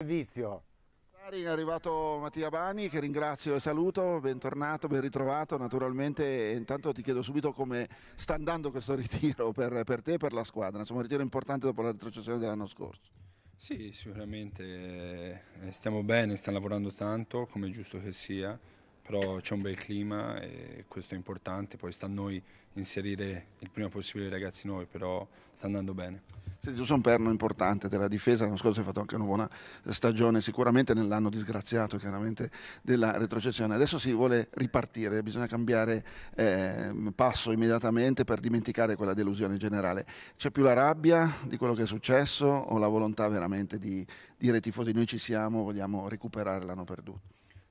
servizio. È arrivato Mattia Bani che ringrazio e saluto, bentornato, ben ritrovato naturalmente intanto ti chiedo subito come sta andando questo ritiro per, per te e per la squadra, insomma un ritiro importante dopo la retrocessione dell'anno scorso. Sì, sicuramente eh, stiamo bene, stanno lavorando tanto come è giusto che sia, però c'è un bel clima e questo è importante, poi sta a noi inserire il prima possibile i ragazzi nuovi, però sta andando bene. Senti, tu sei un perno importante della difesa, l'anno scorso hai fatto anche una buona stagione, sicuramente nell'anno disgraziato chiaramente della retrocessione, adesso si vuole ripartire, bisogna cambiare eh, passo immediatamente per dimenticare quella delusione generale. C'è più la rabbia di quello che è successo o la volontà veramente di dire ai tifosi noi ci siamo, vogliamo recuperare l'anno perduto?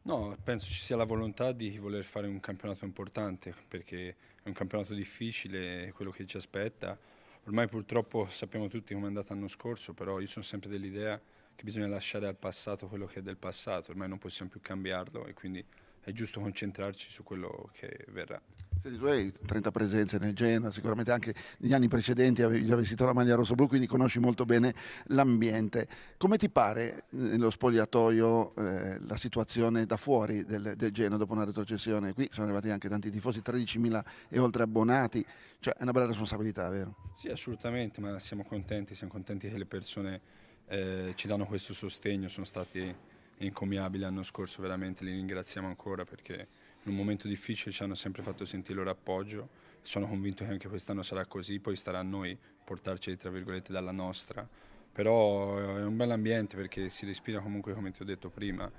No, penso ci sia la volontà di voler fare un campionato importante perché è un campionato difficile, quello che ci aspetta. Ormai purtroppo sappiamo tutti come è andata l'anno scorso, però io sono sempre dell'idea che bisogna lasciare al passato quello che è del passato, ormai non possiamo più cambiarlo e quindi è giusto concentrarci su quello che verrà sicuramente di tue, 30 presenze nel Genoa, sicuramente anche negli anni precedenti avevi già vestito la maglia rosso quindi conosci molto bene l'ambiente. Come ti pare eh, nello spogliatoio eh, la situazione da fuori del, del Genoa dopo una retrocessione? Qui sono arrivati anche tanti tifosi, 13.000 e oltre abbonati, cioè è una bella responsabilità, vero? Sì, assolutamente, ma siamo contenti, siamo contenti che le persone eh, ci danno questo sostegno, sono stati incommiabili l'anno scorso, veramente li ringraziamo ancora perché in un momento difficile ci hanno sempre fatto sentire il loro appoggio, sono convinto che anche quest'anno sarà così, poi starà a noi portarci tra virgolette dalla nostra, però eh, è un bel ambiente perché si respira comunque come ti ho detto prima,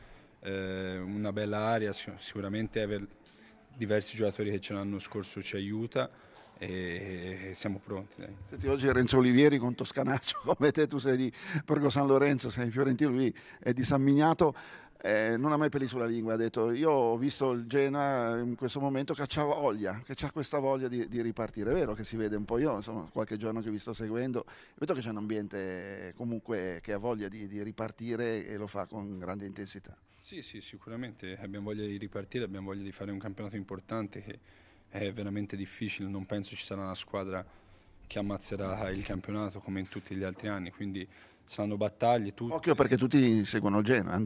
eh, una bella aria, sicuramente aver diversi giocatori che ce l'hanno scorso ci aiuta, e siamo pronti. Senti, oggi Renzo Olivieri con Toscanaccio, come te tu sei di Borgo San Lorenzo, sei in fiorentino, lui è di San Mignato. Eh, non ha mai peli sulla lingua, ha detto io ho visto il Genoa in questo momento che ha voglia, che ha questa voglia di, di, ripartire, è vero che si vede un po' io, insomma qualche giorno che vi sto seguendo, vedo che c'è un ambiente comunque che ha voglia di, di ripartire e lo fa con grande intensità. Sì, sì, sicuramente abbiamo voglia di ripartire, abbiamo voglia di fare un campionato importante che è veramente difficile, non penso ci sarà una squadra che ammazzerà il campionato come in tutti gli altri anni, quindi saranno battaglie. Tutti. Occhio perché tutti seguono il Genoa,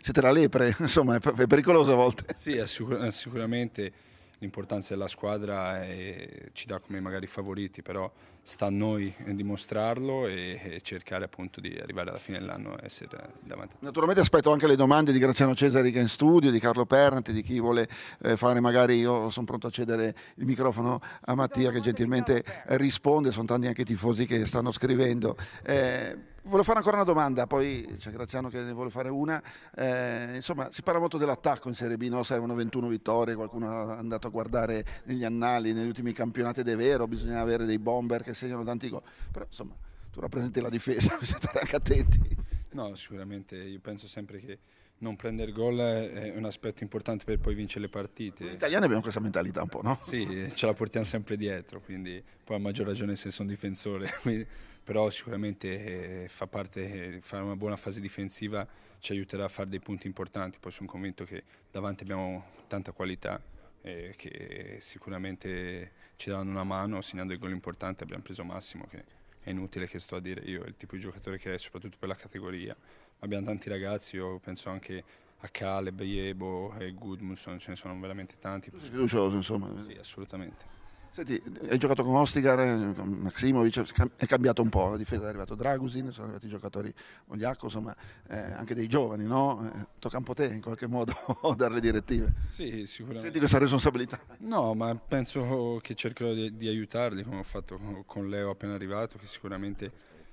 siete la lepre, insomma è pericoloso a volte. Sì, è sicuramente l'importanza della squadra e ci dà come magari favoriti, però sta a noi dimostrarlo e, e cercare appunto di arrivare alla fine dell'anno e essere davanti. Naturalmente aspetto anche le domande di Graziano Cesari che è in studio, di Carlo Pernati, di chi vuole eh, fare magari, io sono pronto a cedere il microfono a Mattia che gentilmente risponde, sono tanti anche i tifosi che stanno scrivendo. Eh, Volevo fare ancora una domanda, poi c'è Graziano che ne vuole fare una. Eh, insomma, si parla molto dell'attacco in Serie B, no? servono 21 vittorie, qualcuno è andato a guardare negli annali, negli ultimi campionati ed è vero, bisogna avere dei bomber che segnano tanti gol. Però insomma, tu rappresenti la difesa, bisogna stare anche attenti. No, sicuramente, io penso sempre che non prendere gol è un aspetto importante per poi vincere le partite. Gli italiani abbiamo questa mentalità un po', no? Sì, ce la portiamo sempre dietro, quindi poi a maggior ragione se sono difensore, quindi, però sicuramente eh, fa parte, eh, fare una buona fase difensiva ci aiuterà a fare dei punti importanti, poi sono convinto che davanti abbiamo tanta qualità eh, che sicuramente ci daranno una mano, segnando i gol importanti abbiamo preso Massimo che è inutile che sto a dire io, è il tipo di giocatore che è soprattutto per la categoria abbiamo tanti ragazzi, io penso anche a Caleb, Iebo e Goodmundson, ce ne sono veramente tanti. Fiducioso insomma. Sì, assolutamente. Senti, hai giocato con Ostigar, eh, con Maximovic, è cambiato un po', la difesa è arrivato Dragusin, sono arrivati i giocatori Ogliacco, insomma, eh, anche dei giovani, no? Eh, tocca un po' te in qualche modo dare le direttive. Sì, sicuramente. Senti questa responsabilità. No, ma penso che cercherò di, di aiutarli, come ho fatto con Leo appena arrivato, che sicuramente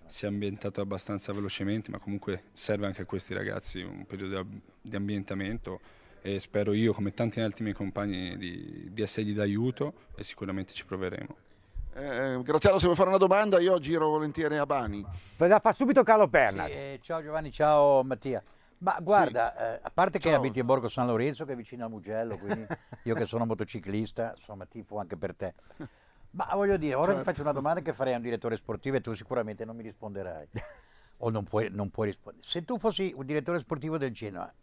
si è ambientato abbastanza velocemente, ma comunque serve anche a questi ragazzi un periodo di ambientamento e spero io, come tanti altri miei compagni, di, di essergli d'aiuto e sicuramente ci proveremo. Eh, Graziano, se vuoi fare una domanda, io giro volentieri a Bani. Fa, subito Carlo Perna. Sì, eh, ciao Giovanni, ciao Mattia. Ma guarda, sì. eh, a parte ciao. che abiti a Borgo San Lorenzo, che è vicino a Mugello, quindi io che sono motociclista, insomma, tifo anche per te. Ma voglio dire, ora cioè, ti certo. faccio una domanda che farei a un direttore sportivo e tu sicuramente non mi risponderai. o non puoi, non puoi rispondere. Se tu fossi un direttore sportivo del Genoa,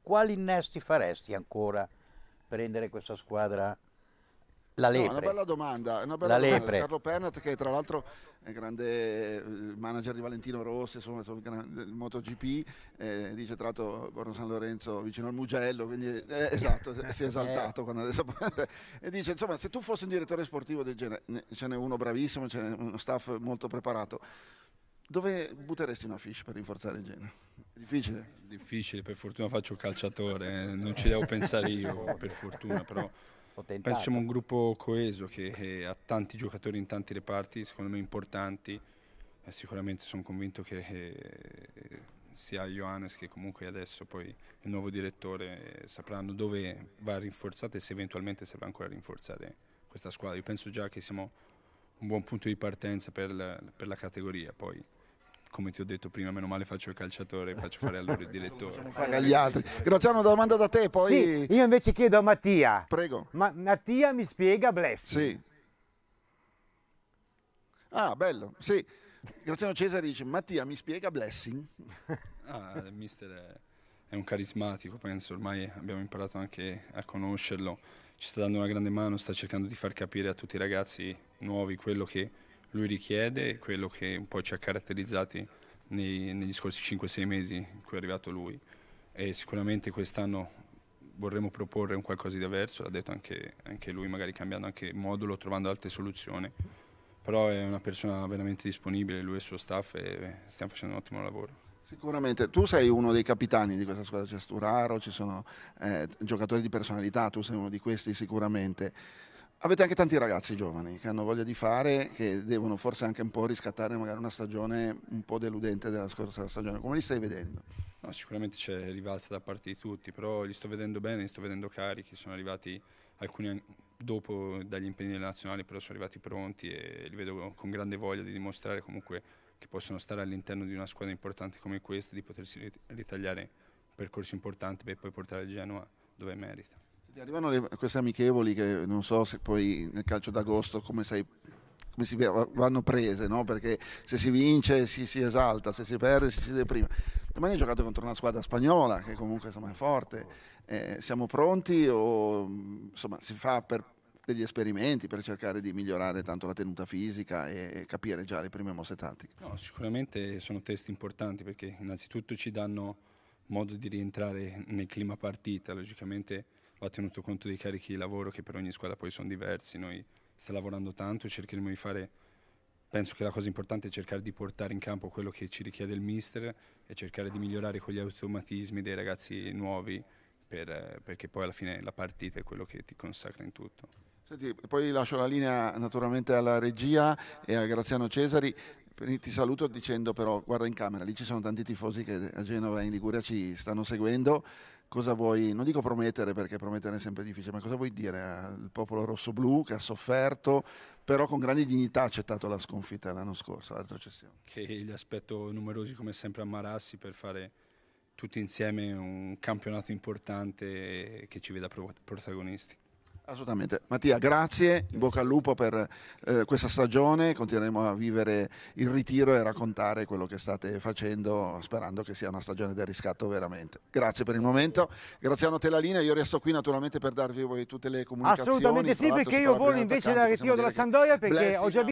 quali innesti faresti ancora per rendere questa squadra la lepre. No, una bella domanda, una bella la domanda. Carlo Pernat che tra l'altro è grande manager di Valentino Rossi, insomma, il MotoGP, eh, dice tra l'altro Borno San Lorenzo vicino al Mugello, quindi eh, esatto, si è esaltato quando adesso e dice insomma se tu fossi un direttore sportivo del genere, ce n'è uno bravissimo, ce n'è uno staff molto preparato. Dove butteresti una fish per rinforzare il genere? Difficile? Difficile, per fortuna faccio calciatore, eh, non ci devo pensare io, per fortuna, però potentato. Penso siamo un gruppo coeso che, eh, ha tanti giocatori in tanti reparti, secondo me importanti. Eh, sicuramente sono convinto che eh, sia Johannes che comunque adesso poi il nuovo direttore eh, sapranno dove va rinforzata e se eventualmente serve ancora rinforzare questa squadra. Io penso già che siamo un buon punto di partenza per la, per la categoria. Poi come ti ho detto prima, meno male faccio il calciatore, faccio fare a loro il direttore. fare agli altri. Graziano, una domanda da te, poi... Sì, io invece chiedo a Mattia. Prego. Ma Mattia mi spiega Blessing. Sì. Ah, bello, sì. Graziano Cesare dice, Mattia mi spiega Blessing? Ah, il mister è, è un carismatico, penso, ormai abbiamo imparato anche a conoscerlo. Ci sta dando una grande mano, sta cercando di far capire a tutti i ragazzi nuovi quello che lui richiede, quello che un po' ci ha caratterizzati nei, negli scorsi 5-6 mesi in cui è arrivato lui. E sicuramente quest'anno vorremmo proporre un qualcosa di diverso, l'ha detto anche, anche lui, magari cambiando anche modulo, trovando altre soluzioni. Però è una persona veramente disponibile, lui e il suo staff, e stiamo facendo un ottimo lavoro. Sicuramente, tu sei uno dei capitani di questa squadra, c'è Sturaro, ci sono eh, giocatori di personalità, tu sei uno di questi sicuramente. Avete anche tanti ragazzi giovani che hanno voglia di fare, che devono forse anche un po' riscattare magari una stagione un po' deludente della scorsa stagione. Come li stai vedendo? No, sicuramente c'è rivalsa da parte di tutti, però li sto vedendo bene, li sto vedendo carichi, sono arrivati alcuni dopo dagli impegni della nazionale, però sono arrivati pronti e li vedo con grande voglia di dimostrare comunque che possono stare all'interno di una squadra importante come questa, di potersi ritagliare un percorso importante per poi portare il Genoa dove merita. Arrivano le, queste amichevoli che non so se poi nel calcio d'agosto come sei come si vanno prese, no? perché se si vince si, si, esalta, se si perde si, si deprime. Domani ho giocato contro una squadra spagnola che comunque insomma, è forte, eh, siamo pronti o insomma, si fa per degli esperimenti per cercare di migliorare tanto la tenuta fisica e, e capire già le prime mosse tattiche? No, sicuramente sono test importanti perché innanzitutto ci danno modo di rientrare nel clima partita, logicamente va tenuto conto dei carichi di lavoro che per ogni squadra poi sono diversi. Noi stiamo lavorando tanto e cercheremo di fare. Penso che la cosa importante è cercare di portare in campo quello che ci richiede il mister e cercare di migliorare con gli automatismi dei ragazzi nuovi per, perché poi alla fine la partita è quello che ti consacra in tutto. Senti, poi lascio la linea naturalmente alla regia e a Graziano Cesari. Ti saluto dicendo però, guarda in camera, lì ci sono tanti tifosi che a Genova e in Liguria ci stanno seguendo cosa vuoi, non dico promettere perché promettere è sempre difficile, ma cosa vuoi dire al popolo rosso-blu che ha sofferto, però con grande dignità ha accettato la sconfitta l'anno scorso, l'altra cessione? Che gli aspetto numerosi come sempre a Marassi per fare tutti insieme un campionato importante che ci veda protagonisti. Assolutamente. Mattia, grazie, in bocca al lupo per eh, questa stagione, continueremo a vivere il ritiro e raccontare quello che state facendo, sperando che sia una stagione del riscatto veramente. Grazie per il momento, Graziano Telalina, io resto qui naturalmente per darvi tutte le comunicazioni. Assolutamente sì, perché io volo invece dal ritiro della Sandoia perché ho già visto...